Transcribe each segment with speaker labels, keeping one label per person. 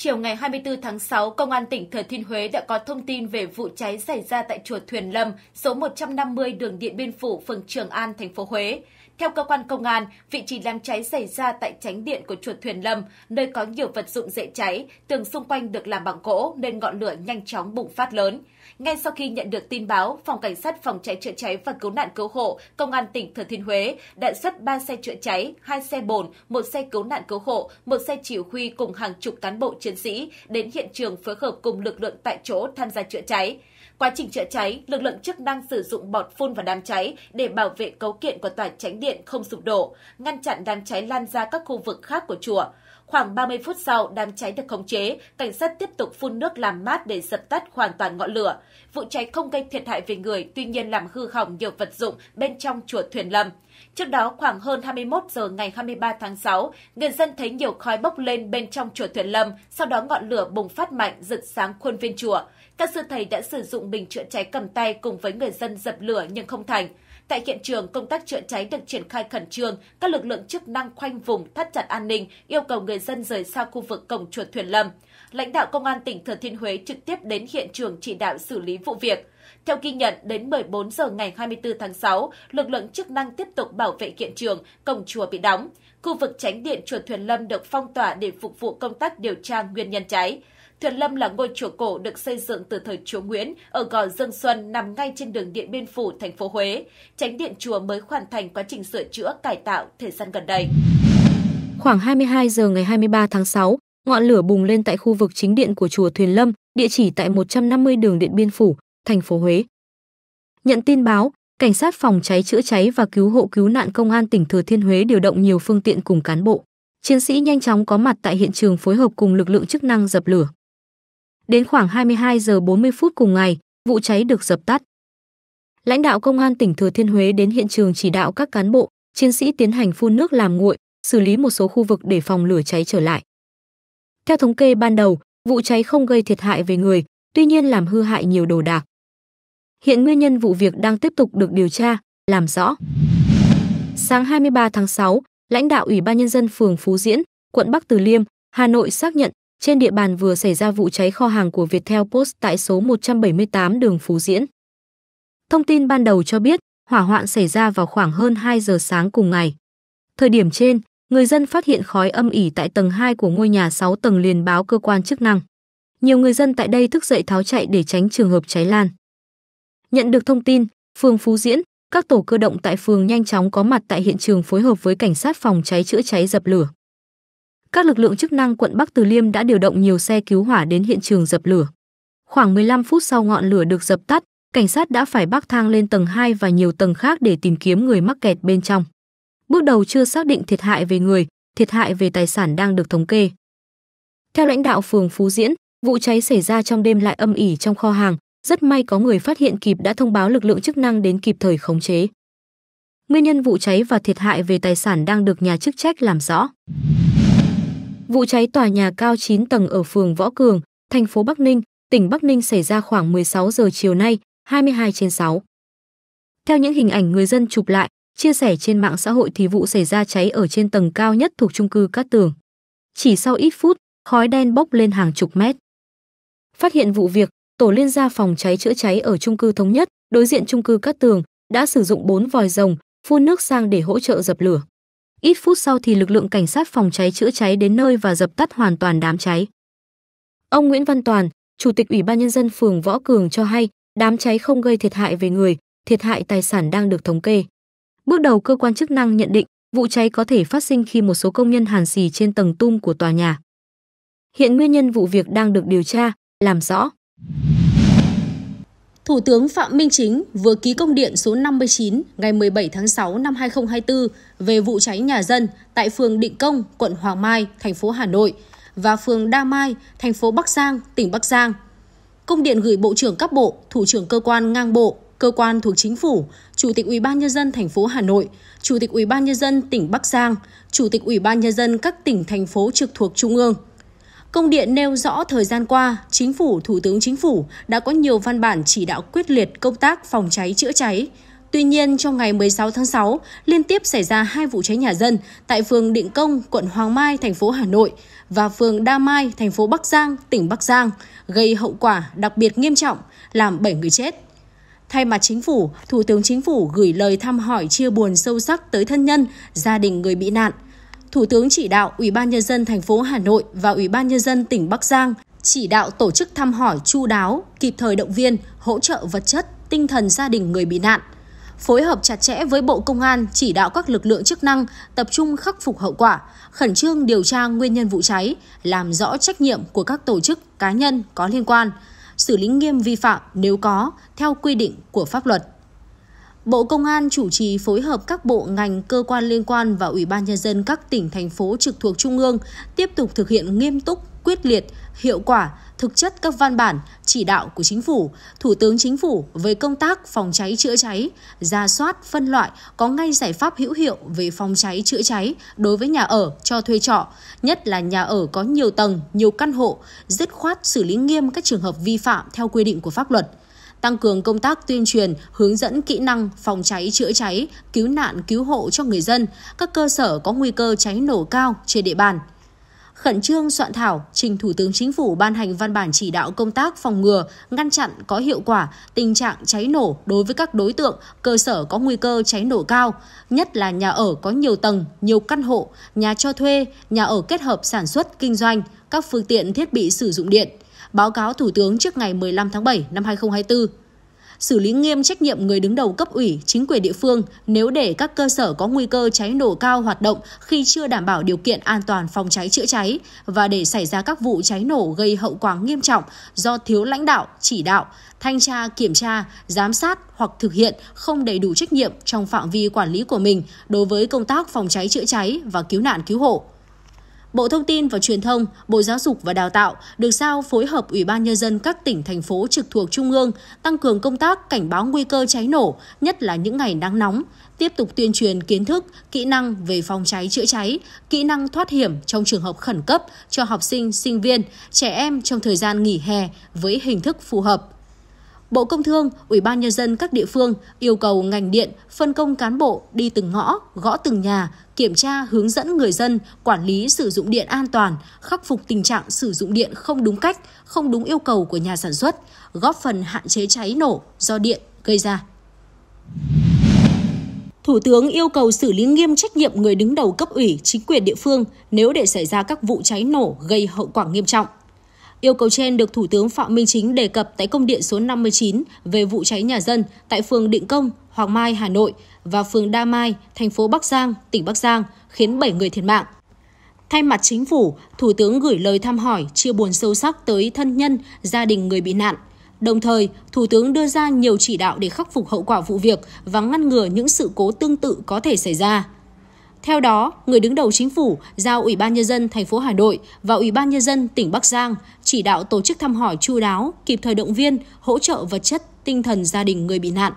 Speaker 1: Chiều ngày 24 tháng 6, Công an tỉnh Thừa Thiên Huế đã có thông tin về vụ cháy xảy ra tại chùa Thuyền Lâm, số 150 đường Điện Biên Phủ, phường Trường An, thành phố Huế. Theo cơ quan công an, vị trí đám cháy xảy ra tại tránh điện của chuột thuyền Lâm, nơi có nhiều vật dụng dễ cháy, tường xung quanh được làm bằng gỗ nên ngọn lửa nhanh chóng bùng phát lớn. Ngay sau khi nhận được tin báo, phòng cảnh sát phòng cháy chữa cháy và cứu nạn cứu hộ công an tỉnh Thừa Thiên Huế đã xuất 3 xe chữa cháy, 2 xe bồn, một xe cứu nạn cứu hộ, một xe chỉ huy cùng hàng chục cán bộ chiến sĩ đến hiện trường phối hợp cùng lực lượng tại chỗ tham gia chữa cháy. Quá trình chữa cháy, lực lượng chức năng sử dụng bọt phun và đám cháy để bảo vệ cấu kiện của tòa tránh điện điện không sụp đổ, ngăn chặn đám cháy lan ra các khu vực khác của chùa. Khoảng 30 phút sau, đám cháy được khống chế, cảnh sát tiếp tục phun nước làm mát để dập tắt hoàn toàn ngọn lửa. Vụ cháy không gây thiệt hại về người, tuy nhiên làm hư hỏng nhiều vật dụng bên trong chùa Thuyền Lâm. Trước đó, khoảng hơn 21 giờ ngày 23 tháng 6, người dân thấy nhiều khói bốc lên bên trong chùa Thuyền Lâm, sau đó ngọn lửa bùng phát mạnh rực sáng khuôn viên chùa. Các sư thầy đã sử dụng bình chữa cháy cầm tay cùng với người dân dập lửa nhưng không thành. Tại hiện trường, công tác chữa cháy được triển khai khẩn trương, các lực lượng chức năng khoanh vùng, thắt chặt an ninh, yêu cầu người dân rời xa khu vực cổng chuột thuyền lâm. Lãnh đạo Công an tỉnh Thừa Thiên Huế trực tiếp đến hiện trường chỉ đạo xử lý vụ việc. Theo ghi nhận, đến 14 giờ ngày 24 tháng 6, lực lượng chức năng tiếp tục bảo vệ hiện trường, cổng chùa bị đóng. Khu vực tránh điện chùa Thuyền Lâm được phong tỏa để phục vụ công tác điều tra nguyên nhân cháy. Thuyền Lâm là ngôi chùa cổ được xây dựng từ thời Chúa Nguyễn ở Gò Dương Xuân nằm ngay trên đường Điện Biên Phủ, thành phố Huế. Chánh điện chùa mới hoàn thành quá trình sửa chữa cải tạo thời gian gần đây.
Speaker 2: Khoảng 22 giờ ngày 23 tháng 6, ngọn lửa bùng lên tại khu vực chính điện của chùa Thuyền Lâm, địa chỉ tại 150 đường Điện Biên Phủ, thành phố Huế. Nhận tin báo, cảnh sát phòng cháy chữa cháy và cứu hộ cứu nạn công an tỉnh Thừa Thiên Huế điều động nhiều phương tiện cùng cán bộ. Chiến sĩ nhanh chóng có mặt tại hiện trường phối hợp cùng lực lượng chức năng dập lửa. Đến khoảng 22 giờ 40 phút cùng ngày, vụ cháy được dập tắt. Lãnh đạo công an tỉnh Thừa Thiên Huế đến hiện trường chỉ đạo các cán bộ, chiến sĩ tiến hành phun nước làm nguội, xử lý một số khu vực để phòng lửa cháy trở lại. Theo thống kê ban đầu, vụ cháy không gây thiệt hại về người, tuy nhiên làm hư hại nhiều đồ đạc. Hiện nguyên nhân vụ việc đang tiếp tục được điều tra, làm rõ. Sáng 23 tháng 6, lãnh đạo Ủy ban nhân dân phường Phú Diễn, quận Bắc Từ Liêm, Hà Nội xác nhận trên địa bàn vừa xảy ra vụ cháy kho hàng của Viettel Post tại số 178 đường Phú Diễn. Thông tin ban đầu cho biết, hỏa hoạn xảy ra vào khoảng hơn 2 giờ sáng cùng ngày. Thời điểm trên, người dân phát hiện khói âm ỉ tại tầng 2 của ngôi nhà 6 tầng liền báo cơ quan chức năng. Nhiều người dân tại đây thức dậy tháo chạy để tránh trường hợp cháy lan. Nhận được thông tin, phường Phú Diễn, các tổ cơ động tại phường nhanh chóng có mặt tại hiện trường phối hợp với cảnh sát phòng cháy chữa cháy dập lửa các lực lượng chức năng quận Bắc Từ Liêm đã điều động nhiều xe cứu hỏa đến hiện trường dập lửa. Khoảng 15 phút sau ngọn lửa được dập tắt, cảnh sát đã phải bắc thang lên tầng 2 và nhiều tầng khác để tìm kiếm người mắc kẹt bên trong. Bước đầu chưa xác định thiệt hại về người, thiệt hại về tài sản đang được thống kê. Theo lãnh đạo phường Phú Diễn, vụ cháy xảy ra trong đêm lại âm ỉ trong kho hàng, rất may có người phát hiện kịp đã thông báo lực lượng chức năng đến kịp thời khống chế. Nguyên nhân vụ cháy và thiệt hại về tài sản đang được nhà chức trách làm rõ. Vụ cháy tòa nhà cao 9 tầng ở phường Võ Cường, thành phố Bắc Ninh, tỉnh Bắc Ninh xảy ra khoảng 16 giờ chiều nay, 22 trên 6. Theo những hình ảnh người dân chụp lại, chia sẻ trên mạng xã hội thì vụ xảy ra cháy ở trên tầng cao nhất thuộc chung cư Cát Tường. Chỉ sau ít phút, khói đen bốc lên hàng chục mét. Phát hiện vụ việc, tổ liên gia phòng cháy chữa cháy ở chung cư Thống Nhất, đối diện chung cư Cát Tường, đã sử dụng 4 vòi rồng, phun nước sang để hỗ trợ dập lửa. Ít phút sau thì lực lượng cảnh sát phòng cháy chữa cháy đến nơi và dập tắt hoàn toàn đám cháy. Ông Nguyễn Văn Toàn, Chủ tịch Ủy ban Nhân dân phường Võ Cường cho hay, đám cháy không gây thiệt hại về người, thiệt hại tài sản đang được thống kê. Bước đầu cơ quan chức năng nhận định, vụ cháy có thể phát sinh khi một số công nhân hàn xì trên tầng tung của tòa nhà. Hiện nguyên nhân vụ việc đang được điều tra, làm rõ. Thủ tướng Phạm Minh
Speaker 3: Chính vừa ký công điện số 59 ngày 17 tháng 6 năm 2024 về vụ cháy nhà dân tại phường Định Công, quận Hoàng Mai, thành phố Hà Nội và phường Đa Mai, thành phố Bắc Giang, tỉnh Bắc Giang. Công điện gửi Bộ trưởng các bộ, Thủ trưởng cơ quan ngang bộ, cơ quan thuộc chính phủ, Chủ tịch Ủy ban nhân dân thành phố Hà Nội, Chủ tịch Ủy ban nhân dân tỉnh Bắc Giang, Chủ tịch Ủy ban nhân dân các tỉnh thành phố trực thuộc Trung ương – Công điện nêu rõ thời gian qua, Chính phủ, Thủ tướng Chính phủ đã có nhiều văn bản chỉ đạo quyết liệt công tác phòng cháy chữa cháy. Tuy nhiên, trong ngày 16 tháng 6, liên tiếp xảy ra hai vụ cháy nhà dân tại phường Định Công, quận Hoàng Mai, thành phố Hà Nội và phường Đa Mai, thành phố Bắc Giang, tỉnh Bắc Giang, gây hậu quả đặc biệt nghiêm trọng, làm 7 người chết. Thay mặt chính phủ, Thủ tướng Chính phủ gửi lời thăm hỏi chia buồn sâu sắc tới thân nhân, gia đình người bị nạn – Thủ tướng chỉ đạo Ủy ban nhân dân thành phố Hà Nội và Ủy ban nhân dân tỉnh Bắc Giang chỉ đạo tổ chức thăm hỏi chu đáo, kịp thời động viên, hỗ trợ vật chất, tinh thần gia đình người bị nạn. Phối hợp chặt chẽ với Bộ Công an chỉ đạo các lực lượng chức năng tập trung khắc phục hậu quả, khẩn trương điều tra nguyên nhân vụ cháy, làm rõ trách nhiệm của các tổ chức, cá nhân có liên quan, xử lý nghiêm vi phạm nếu có theo quy định của pháp luật. Bộ Công an chủ trì phối hợp các bộ ngành, cơ quan liên quan và Ủy ban Nhân dân các tỉnh, thành phố trực thuộc Trung ương tiếp tục thực hiện nghiêm túc, quyết liệt, hiệu quả, thực chất các văn bản, chỉ đạo của Chính phủ, Thủ tướng Chính phủ về công tác phòng cháy chữa cháy, ra soát, phân loại, có ngay giải pháp hữu hiệu về phòng cháy chữa cháy đối với nhà ở cho thuê trọ, nhất là nhà ở có nhiều tầng, nhiều căn hộ, dứt khoát xử lý nghiêm các trường hợp vi phạm theo quy định của pháp luật tăng cường công tác tuyên truyền, hướng dẫn kỹ năng phòng cháy chữa cháy, cứu nạn cứu hộ cho người dân, các cơ sở có nguy cơ cháy nổ cao trên địa bàn khẩn trương soạn thảo trình Thủ tướng Chính phủ ban hành văn bản chỉ đạo công tác phòng ngừa, ngăn chặn có hiệu quả tình trạng cháy nổ đối với các đối tượng cơ sở có nguy cơ cháy nổ cao, nhất là nhà ở có nhiều tầng, nhiều căn hộ, nhà cho thuê, nhà ở kết hợp sản xuất kinh doanh, các phương tiện thiết bị sử dụng điện báo cáo Thủ tướng trước ngày 15 tháng 7 năm 2024. Xử lý nghiêm trách nhiệm người đứng đầu cấp ủy, chính quyền địa phương nếu để các cơ sở có nguy cơ cháy nổ cao hoạt động khi chưa đảm bảo điều kiện an toàn phòng cháy chữa cháy và để xảy ra các vụ cháy nổ gây hậu quả nghiêm trọng do thiếu lãnh đạo, chỉ đạo, thanh tra, kiểm tra, giám sát hoặc thực hiện không đầy đủ trách nhiệm trong phạm vi quản lý của mình đối với công tác phòng cháy chữa cháy và cứu nạn cứu hộ. Bộ Thông tin và Truyền thông, Bộ Giáo dục và Đào tạo được giao phối hợp Ủy ban Nhân dân các tỉnh, thành phố trực thuộc Trung ương tăng cường công tác cảnh báo nguy cơ cháy nổ, nhất là những ngày nắng nóng, tiếp tục tuyên truyền kiến thức, kỹ năng về phòng cháy chữa cháy, kỹ năng thoát hiểm trong trường hợp khẩn cấp cho học sinh, sinh viên, trẻ em trong thời gian nghỉ hè với hình thức phù hợp. Bộ Công Thương, Ủy ban Nhân dân các địa phương yêu cầu ngành điện phân công cán bộ đi từng ngõ, gõ từng nhà, kiểm tra hướng dẫn người dân quản lý sử dụng điện an toàn, khắc phục tình trạng sử dụng điện không đúng cách, không đúng yêu cầu của nhà sản xuất, góp phần hạn chế cháy nổ do điện gây ra. Thủ tướng yêu cầu xử lý nghiêm trách nhiệm người đứng đầu cấp ủy, chính quyền địa phương nếu để xảy ra các vụ cháy nổ gây hậu quả nghiêm trọng. Yêu cầu trên được Thủ tướng Phạm Minh Chính đề cập tại công điện số 59 về vụ cháy nhà dân tại phường Định Công, Hoàng Mai, Hà Nội và phường Đa Mai, thành phố Bắc Giang, tỉnh Bắc Giang, khiến 7 người thiệt mạng. Thay mặt chính phủ, Thủ tướng gửi lời thăm hỏi, chia buồn sâu sắc tới thân nhân, gia đình người bị nạn. Đồng thời, Thủ tướng đưa ra nhiều chỉ đạo để khắc phục hậu quả vụ việc và ngăn ngừa những sự cố tương tự có thể xảy ra. Theo đó, người đứng đầu chính phủ giao Ủy ban nhân dân thành phố Hà Nội và Ủy ban nhân dân tỉnh Bắc Giang chỉ đạo tổ chức thăm hỏi chu đáo, kịp thời động viên, hỗ trợ vật chất, tinh thần gia đình người bị nạn.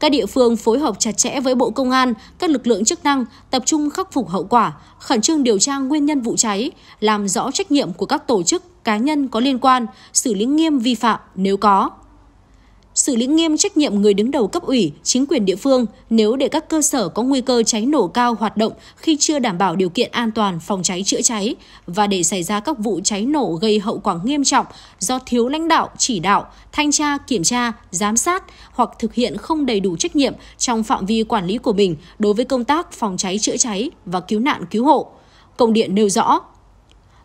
Speaker 3: Các địa phương phối hợp chặt chẽ với Bộ Công an, các lực lượng chức năng tập trung khắc phục hậu quả, khẩn trương điều tra nguyên nhân vụ cháy, làm rõ trách nhiệm của các tổ chức, cá nhân có liên quan, xử lý nghiêm vi phạm nếu có xử lý nghiêm trách nhiệm người đứng đầu cấp ủy, chính quyền địa phương nếu để các cơ sở có nguy cơ cháy nổ cao hoạt động khi chưa đảm bảo điều kiện an toàn phòng cháy chữa cháy và để xảy ra các vụ cháy nổ gây hậu quả nghiêm trọng do thiếu lãnh đạo, chỉ đạo, thanh tra, kiểm tra, giám sát hoặc thực hiện không đầy đủ trách nhiệm trong phạm vi quản lý của mình đối với công tác phòng cháy chữa cháy và cứu nạn cứu hộ. Công điện nêu rõ,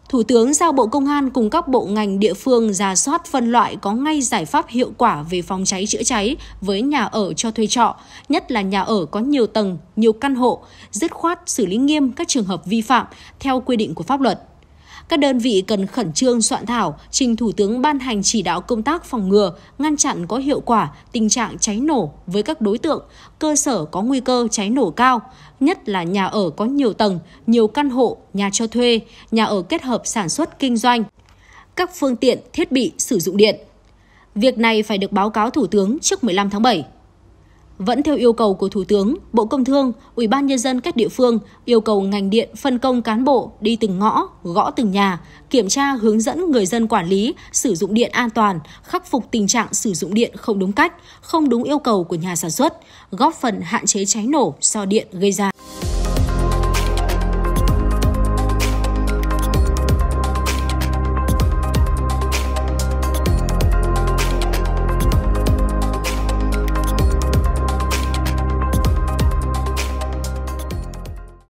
Speaker 3: Thủ tướng giao Bộ Công an cùng các bộ ngành địa phương ra soát phân loại có ngay giải pháp hiệu quả về phòng cháy chữa cháy với nhà ở cho thuê trọ, nhất là nhà ở có nhiều tầng, nhiều căn hộ, dứt khoát xử lý nghiêm các trường hợp vi phạm theo quy định của pháp luật. Các đơn vị cần khẩn trương soạn thảo, trình Thủ tướng ban hành chỉ đạo công tác phòng ngừa, ngăn chặn có hiệu quả tình trạng cháy nổ với các đối tượng, cơ sở có nguy cơ cháy nổ cao, nhất là nhà ở có nhiều tầng, nhiều căn hộ, nhà cho thuê, nhà ở kết hợp sản xuất kinh doanh, các phương tiện, thiết bị sử dụng điện. Việc này phải được báo cáo Thủ tướng trước 15 tháng 7 vẫn theo yêu cầu của Thủ tướng, Bộ Công Thương, Ủy ban Nhân dân các địa phương yêu cầu ngành điện phân công cán bộ đi từng ngõ, gõ từng nhà, kiểm tra hướng dẫn người dân quản lý, sử dụng điện an toàn, khắc phục tình trạng sử dụng điện không đúng cách, không đúng yêu cầu của nhà sản xuất, góp phần hạn chế cháy nổ do điện gây ra.